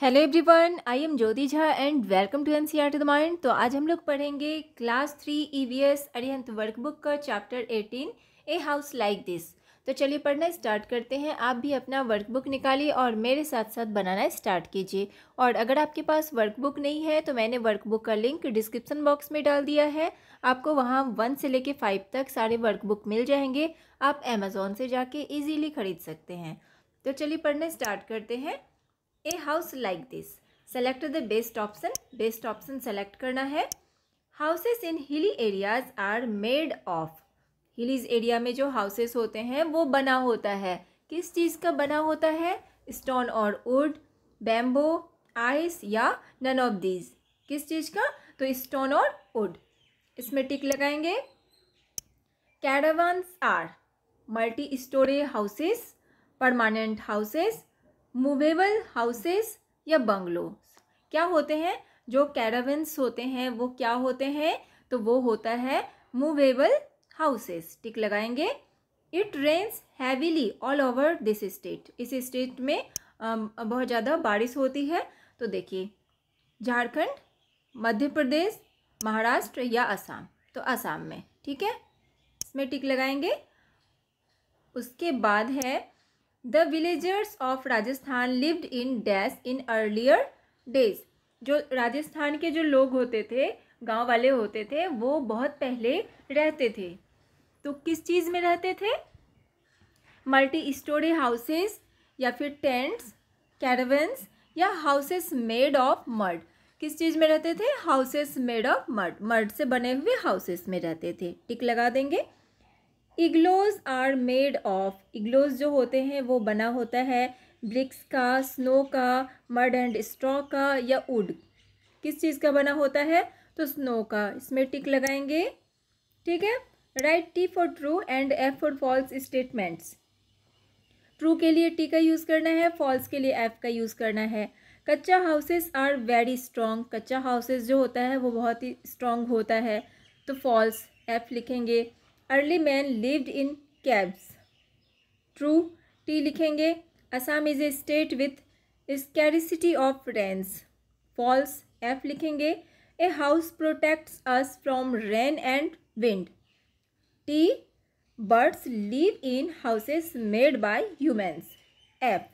Hello everyone I am Jyoti Jha and welcome to N C R to the mind तो आज हम लोग पढ़ेंगे class three E V S Arihant workbook का chapter eighteen a house like this तो चलिए पढ़ना स्टार्ट करते हैं आप भी अपना वर्कबुक निकालिए और मेरे साथ साथ बनाना स्टार्ट कीजिए और अगर आपके पास वर्कबुक नहीं है तो मैंने वर्कबुक का लिंक डिस्क्रिप्सन बॉक्स में डाल दिया है आपको वहाँ वन से लेके फाइव तक सारे वर्कबुक मिल जाएंगे आप अमेज़ोन से जाके ईजीली ख़रीद सकते हैं तो चलिए पढ़ना स्टार्ट करते हैं a house like this select the best option best option select करना है houses in hilly areas are made of hillies area में जो हाउसेस होते हैं वो बना होता है किस चीज़ का बना होता है स्टोन और वुड बैम्बो आइस या नन ऑफ दीज किस चीज़ का तो स्टोन और वुड इसमें टिक लगाएंगे caravans are multi storey houses permanent houses movable houses या बंगलो क्या होते हैं जो कैरावेंस होते हैं वो क्या होते हैं तो वो होता है मूवेबल हाउसेस टिक लगाएंगे it rains heavily all over this state इस स्टेट में बहुत ज़्यादा बारिश होती है तो देखिए झारखंड मध्य प्रदेश महाराष्ट्र या असम तो असम में ठीक है इसमें टिक लगाएंगे उसके बाद है the villagers of Rajasthan lived in dash in earlier days जो राजस्थान के जो लोग होते थे गांव वाले होते थे वो बहुत पहले रहते थे तो किस चीज़ में रहते थे मल्टी स्टोरी हाउसेस या फिर टेंट्स कैरवेंस या हाउसेस मेड ऑफ मर्ड किस चीज़ में रहते थे houses made of mud mud से बने हुए हाउसेस में रहते थे टिक लगा देंगे igloos are made of igloos जो होते हैं वो बना होता है ब्रिक्स का स्नो का मड एंड स्ट्रॉ का या वुड किस चीज़ का बना होता है तो स्नो का इसमें टिक लगाएंगे ठीक है right T for true and F for false statements true के लिए टी का यूज़ करना है फॉल्स के लिए एफ का यूज़ करना है kachcha houses are very strong kachcha houses जो होता है वो बहुत ही स्ट्रॉन्ग होता है तो फॉल्स एफ लिखेंगे early man lived in caves true T लिखेंगे Assam is a state with scarcity of rains false F लिखेंगे a house protects us from rain and wind T birds live in houses made by humans F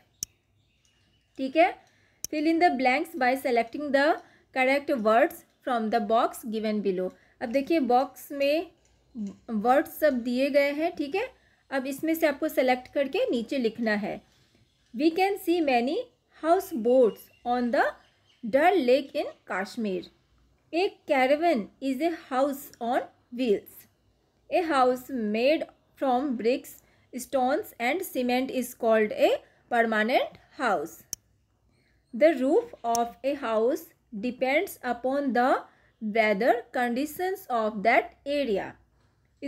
ठीक है fill in the blanks by selecting the correct words from the box given below अब देखिए box में word सब दिए गए हैं ठीक है अब इसमें से आपको सेलेक्ट करके नीचे लिखना है we can see many house boats on the Dal lake in Kashmir a caravan is a house on wheels a house made from bricks stones and cement is called a permanent house the roof of a house depends upon the weather conditions of that area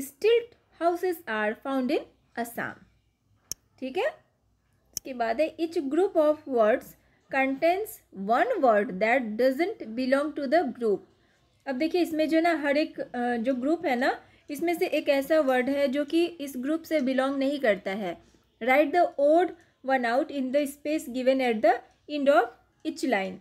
stilt houses are found in Assam ठीक है इसके बाद है each group of words contains one word that doesn't belong to the group अब देखिए इसमें जो ना हर एक जो ग्रुप है ना इसमें से एक ऐसा वर्ड है जो कि इस ग्रुप से बिलोंग नहीं करता है write the odd one out in the space given at the end of each line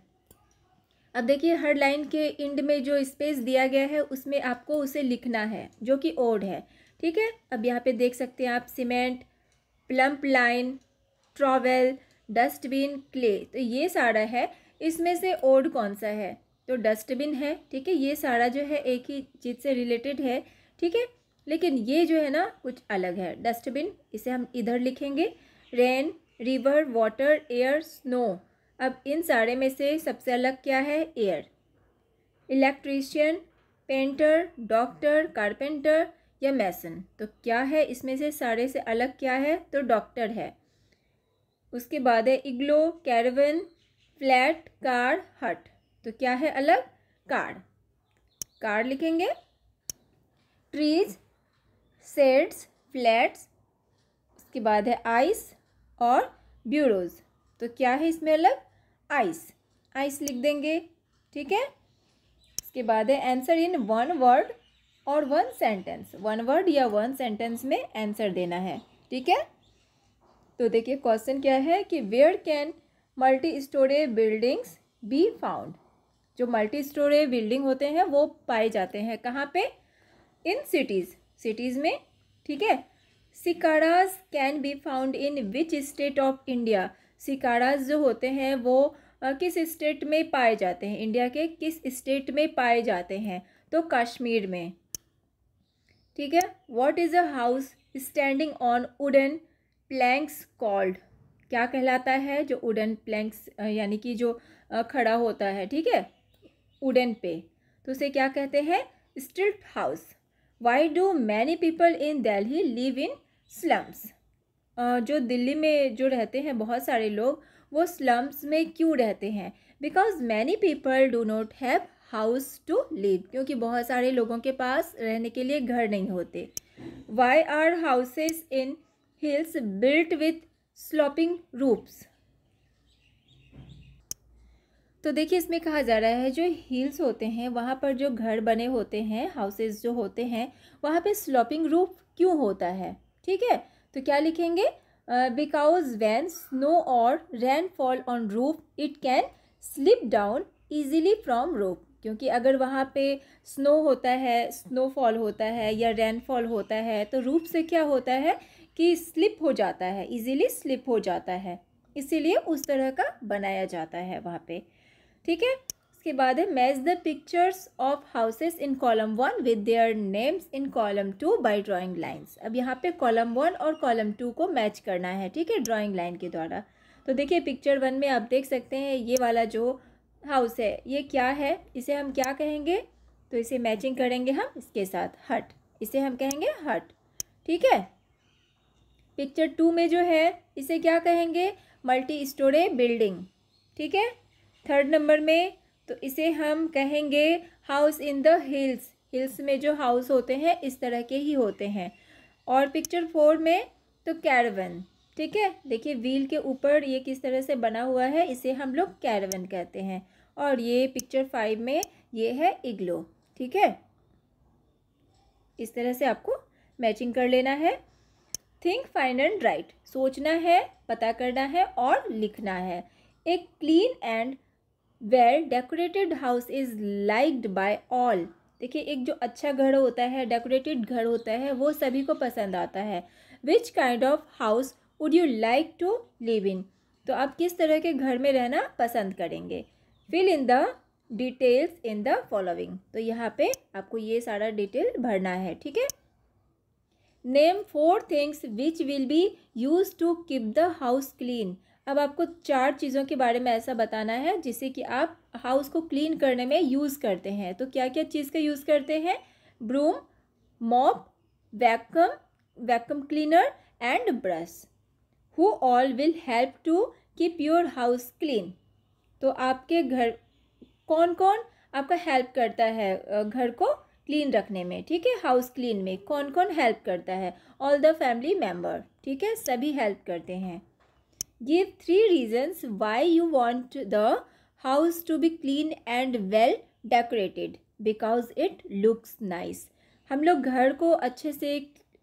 अब देखिए हर लाइन के इंड में जो स्पेस दिया गया है उसमें आपको उसे लिखना है जो कि ओड है ठीक है अब यहाँ पे देख सकते हैं आप cement plumb line trowel dustbin clay तो ये सारा है इसमें से ओड कौन सा है तो डस्टबिन है ठीक है ये सारा जो है एक ही चीज़ से रिलेटेड है ठीक है लेकिन ये जो है ना कुछ अलग है डस्टबिन इसे हम इधर लिखेंगे rain river water air snow अब इन सारे में से सबसे अलग क्या है air electrician painter doctor carpenter या मैसन तो क्या है इसमें से सारे से अलग क्या है तो डॉक्टर है उसके बाद है इग्लो कैरवन फ्लैट कार हट तो क्या है अलग कार कार लिखेंगे ट्रीज सेड्स फ्लैट्स उसके बाद है आइस और ब्यूरोज़ तो क्या है इसमें अलग आइस आइस लिख देंगे ठीक है इसके बाद है आंसर इन वन वर्ड और वन सेंटेंस वन वर्ड या वन सेंटेंस में आंसर देना है ठीक है तो देखिए क्वेश्चन क्या है कि where can multi storey buildings be found जो मल्टी स्टोरे बिल्डिंग होते हैं वो पाए जाते हैं कहाँ पे इन सिटीज़ सिटीज़ में ठीक है shikaras can be found in which state of India shikaras जो होते हैं वो किस स्टेट में पाए जाते हैं इंडिया के किस स्टेट में पाए जाते हैं तो कश्मीर में ठीक है what is a house standing on wooden planks called क्या कहलाता है जो वुडन प्लैंक्स यानी कि जो खड़ा होता है ठीक है वुडन पे तो उसे क्या कहते हैं stilt house why do many people in Delhi live in slums जो दिल्ली में जो रहते हैं बहुत सारे लोग वो स्लम्स में क्यों रहते हैं because many people do not have house to live क्योंकि बहुत सारे लोगों के पास रहने के लिए घर नहीं होते why are houses in hills built with sloping roofs तो देखिए इसमें कहा जा रहा है जो हिल्स होते हैं वहाँ पर जो घर बने होते हैं हाउसेज जो होते हैं वहाँ पे स्लोपिंग रूफ क्यों होता है ठीक है तो क्या लिखेंगे बिकॉज वैन स्नो और rain fall on roof it can slip down easily from roof क्योंकि अगर वहाँ पे स्नो होता है स्नोफॉल होता है या रेनफॉल होता है तो रूप से क्या होता है कि स्लिप हो जाता है इजीली स्लिप हो जाता है इसीलिए उस तरह का बनाया जाता है वहाँ पे ठीक है इसके बाद है match the pictures of houses in column one with their names in column two by drawing lines अब यहाँ पे कॉलम वन और कॉलम टू को मैच करना है ठीक है ड्राइंग लाइन के द्वारा तो देखिए पिक्चर वन में आप देख सकते हैं ये वाला जो हाउस है ये क्या है इसे हम क्या कहेंगे तो इसे मैचिंग करेंगे हम इसके साथ हट इसे हम कहेंगे हट ठीक है पिक्चर टू में जो है इसे क्या कहेंगे मल्टी स्टोरी बिल्डिंग ठीक है थर्ड नंबर में तो इसे हम कहेंगे house in the hills hills में जो हाउस होते हैं इस तरह के ही होते हैं और पिक्चर फोर में तो कैरवन ठीक है देखिए व्हील के ऊपर ये किस तरह से बना हुआ है इसे हम लोग कैरवन कहते हैं और ये पिक्चर फाइव में ये है इग्लो ठीक है इस तरह से आपको मैचिंग कर लेना है थिंक फाइंड एंड राइट सोचना है पता करना है और लिखना है एक clean and well decorated house is liked by all देखिए एक जो अच्छा घर होता है डेकोरेटेड घर होता है वो सभी को पसंद आता है which kind of house would you like to live in तो आप किस तरह के घर में रहना पसंद करेंगे fill in the details in the following तो यहाँ पे आपको ये सारा डिटेल भरना है ठीक है name four things which will be use to keep the house clean अब आपको चार चीज़ों के बारे में ऐसा बताना है जिससे कि आप हाउस को क्लीन करने में यूज़ करते हैं तो क्या क्या चीज़ का यूज़ करते हैं broom mop vacuum vacuum cleaner and brush who all will help to keep your house clean तो आपके घर कौन कौन आपका हेल्प करता है घर को क्लीन रखने में ठीक है हाउस क्लीन में कौन कौन हेल्प करता है ऑल द फैमिली मेम्बर ठीक है सभी हेल्प करते हैं give three reasons why you want the house to be clean and well decorated because it looks nice हम लोग घर को अच्छे से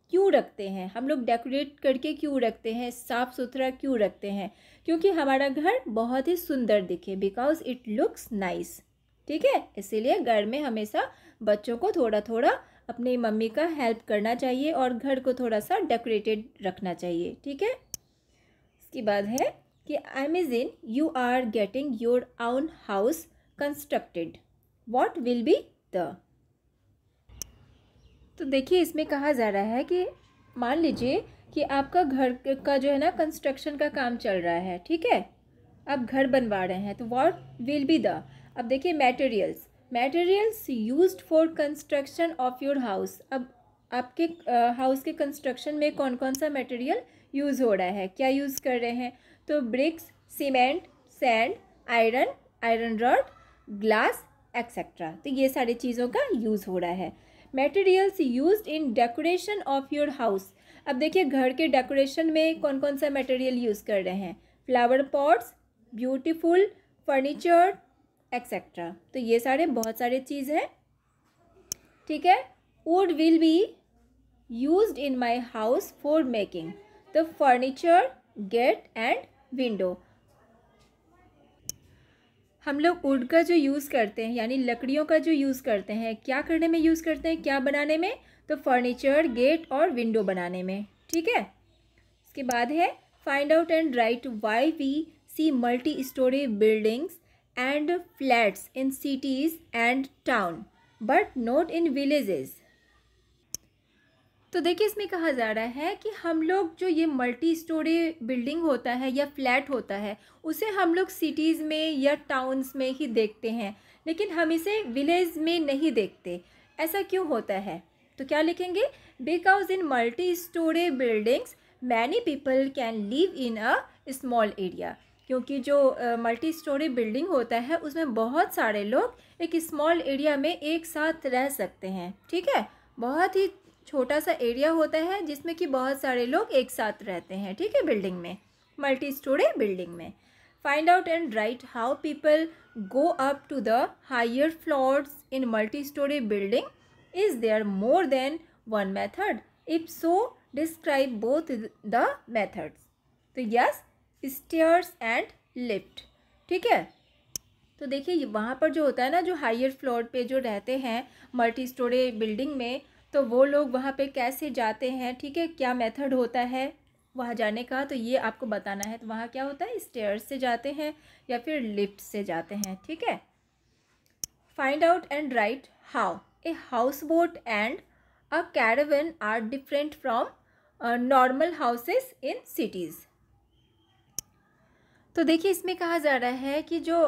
क्यों रखते हैं हम लोग डेकोरेट करके क्यों रखते हैं साफ़ सुथरा क्यों रखते हैं क्योंकि हमारा घर बहुत ही सुंदर दिखे बिकॉज इट लुक्स नाइस ठीक है इसीलिए घर में हमेशा बच्चों को थोड़ा थोड़ा अपनी मम्मी का हेल्प करना चाहिए और घर को थोड़ा सा डेकोरेटेड रखना चाहिए ठीक है इसके बाद है कि I imagine you are getting your own house constructed what will be the तो देखिए इसमें कहा जा रहा है कि मान लीजिए कि आपका घर का जो है ना कंस्ट्रक्शन का काम चल रहा है ठीक है आप घर बनवा रहे हैं तो वॉट विल बी द अब देखिए materials materials use for construction of your house अब आपके हाउस के कंस्ट्रक्शन में कौन कौन सा मटेरियल यूज़ हो रहा है क्या यूज़ कर रहे हैं तो bricks cement sand iron iron rod glass etcetera तो ये सारी चीज़ों का यूज़ हो रहा है materials use in decoration of your house अब देखिए घर के डेकोरेशन में कौन कौन सा मटेरियल यूज़ कर रहे हैं flower pots beautiful furniture etcetera तो ये सारे बहुत सारे चीज़ हैं ठीक है wood will be use in my house for making the furniture, gate and window. हम लोग वुड का जो यूज़ करते हैं यानी लकड़ियों का जो यूज़ करते हैं क्या करने में यूज़ करते हैं क्या बनाने में तो फर्नीचर गेट और विंडो बनाने में ठीक है इसके बाद है find out and write why we see multi storey buildings and flats in cities and town but not in villages तो देखिए इसमें कहा जा रहा है कि हम लोग जो ये मल्टी स्टोरी बिल्डिंग होता है या फ्लैट होता है उसे हम लोग सिटीज़ में या टाउन्स में ही देखते हैं लेकिन हम इसे विलेज में नहीं देखते ऐसा क्यों होता है तो क्या लिखेंगे because in multi storey buildings many people can live in a small area क्योंकि जो मल्टी स्टोरी बिल्डिंग होता है उसमें बहुत सारे लोग एक स्मॉल एरिया में एक साथ रह सकते हैं ठीक है बहुत ही छोटा सा एरिया होता है जिसमें कि बहुत सारे लोग एक साथ रहते हैं ठीक है बिल्डिंग में मल्टी स्टोरी बिल्डिंग में find out and write how people go up to the higher floors in multi storey building is there more than one method if so describe both the methods तो yes stairs and lift ठीक है तो देखिए वहाँ पर जो होता है ना जो हायर फ्लोर पे जो रहते हैं मल्टी स्टोरी बिल्डिंग में तो वो लोग वहाँ पे कैसे जाते हैं ठीक है क्या मेथड होता है वहाँ जाने का तो ये आपको बताना है तो वहाँ क्या होता है स्टेयर से जाते हैं या फिर लिफ्ट से जाते हैं ठीक है find out and write how a house boat and a caravan are different from normal houses in cities तो देखिए इसमें कहा जा रहा है कि जो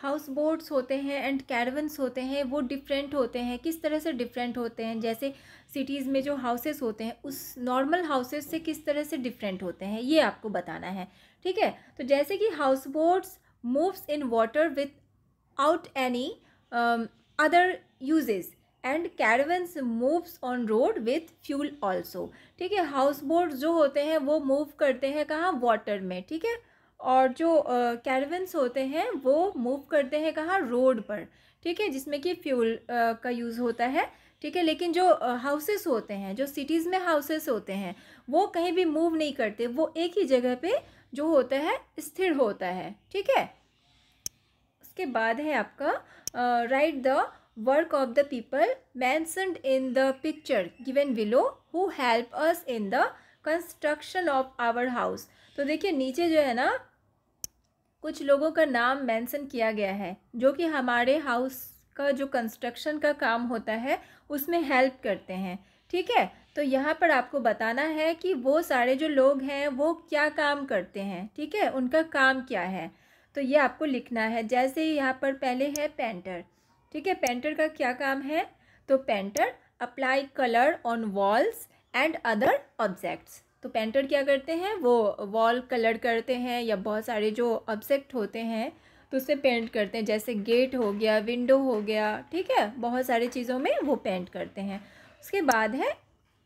हाउस बोट्स होते हैं एंड कैरवंस होते हैं वो डिफरेंट होते हैं किस तरह से डिफरेंट होते हैं जैसे सिटीज़ में जो हाउसेस होते हैं उस नॉर्मल हाउसेस से किस तरह से डिफरेंट होते हैं ये आपको बताना है ठीक है तो जैसे कि house boats moves in water without any other uses and caravans moves on road with fuel also ठीक है हाउस बोट्स जो होते हैं वो मूव करते हैं कहाँ वाटर में ठीक है और जो कैरवन्स होते हैं वो मूव करते हैं कहाँ रोड पर ठीक है जिसमें कि फ्यूल का यूज़ होता है ठीक है लेकिन जो हाउसेस होते हैं जो सिटीज़ में हाउसेस होते हैं वो कहीं भी मूव नहीं करते वो एक ही जगह पे जो होता है स्थिर होता है ठीक है उसके बाद है आपका write the work of the people mentioned in the picture given below who help us in the construction of our house तो देखिए नीचे जो है ना कुछ लोगों का नाम मेंशन किया गया है जो कि हमारे हाउस का जो कंस्ट्रक्शन का काम होता है उसमें हेल्प करते हैं ठीक है तो यहाँ पर आपको बताना है कि वो सारे जो लोग हैं वो क्या काम करते हैं ठीक है उनका काम क्या है तो ये आपको लिखना है जैसे यहाँ पर पहले है पेंटर ठीक है पेंटर का क्या काम है तो painter apply colour on walls and other objects तो पेंटर क्या करते हैं वो वॉल कलर करते हैं या बहुत सारे जो ऑब्जेक्ट होते हैं तो उससे पेंट करते हैं जैसे गेट हो गया विंडो हो गया ठीक है बहुत सारी चीज़ों में वो पेंट करते हैं उसके बाद है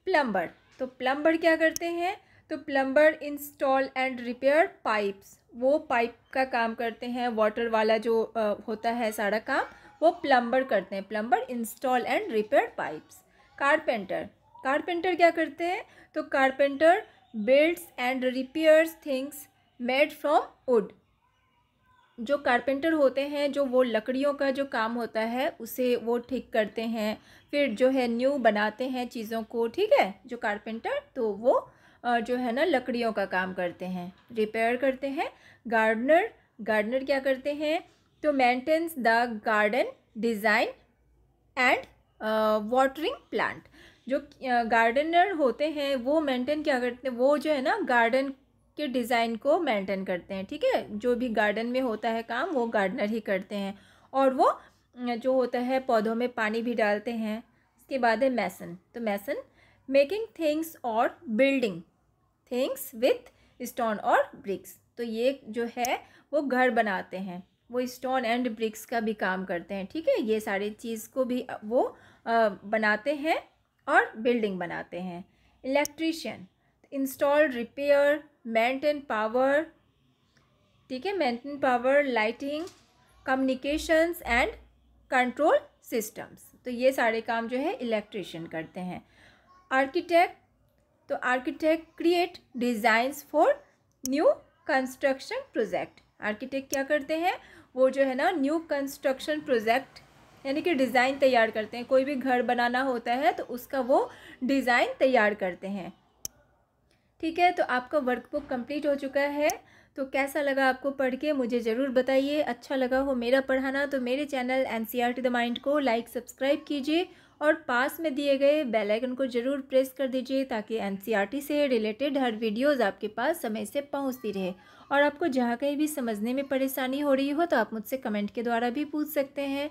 प्लम्बर तो प्लम्बर क्या करते हैं तो plumber install and repair pipes वो पाइप का काम करते हैं वाटर वाला जो आ, होता है सारा काम वो प्लम्बर करते हैं plumber install and repair pipes carpenter carpenter क्या करते हैं तो carpenter builds and repairs things made from wood जो कारपेंटर होते हैं जो वो लकड़ियों का जो काम होता है उसे वो ठीक करते हैं फिर जो है न्यू बनाते हैं चीज़ों को ठीक है जो कारपेंटर तो वो जो है ना लकड़ियों का काम करते हैं रिपेयर करते हैं गार्डनर गार्डनर क्या करते हैं तो maintains the garden design and watering plant जो गार्डनर होते हैं वो मेंटेन क्या करते हैं वो जो है ना गार्डन के डिज़ाइन को मेंटेन करते हैं ठीक है जो भी गार्डन में होता है काम वो गार्डनर ही करते हैं और वो जो होता है पौधों में पानी भी डालते हैं उसके बाद है मैसन तो मैसन मेकिंग थिंग्स और बिल्डिंग थिंग्स विथ स्टोन और ब्रिक्स तो ये जो है वो घर बनाते हैं वो स्टोन एंड ब्रिक्स का भी काम करते हैं ठीक है ये सारी चीज़ को भी वो बनाते हैं और बिल्डिंग बनाते हैं electrician install repair maintain power ठीक है maintain power lighting communications and control systems तो ये सारे काम जो है इलेक्ट्रिशियन करते हैं आर्किटेक्ट तो architect create designs for new construction project architect क्या करते हैं वो जो है ना न्यू कंस्ट्रक्शन प्रोजेक्ट यानी कि डिज़ाइन तैयार करते हैं कोई भी घर बनाना होता है तो उसका वो डिज़ाइन तैयार करते हैं ठीक है तो आपका वर्कबुक कंप्लीट हो चुका है तो कैसा लगा आपको पढ़ के मुझे ज़रूर बताइए अच्छा लगा हो मेरा पढ़ाना तो मेरे channel N C R T the mind को लाइक सब्सक्राइब कीजिए और पास में दिए गए बेल आइकन को ज़रूर प्रेस कर दीजिए ताकि एन सी आर टी से रिलेटेड हर वीडियोस आपके पास समय से पहुंचती रहे और आपको जहाँ कहीं भी समझने में परेशानी हो रही हो तो आप मुझसे कमेंट के द्वारा भी पूछ सकते हैं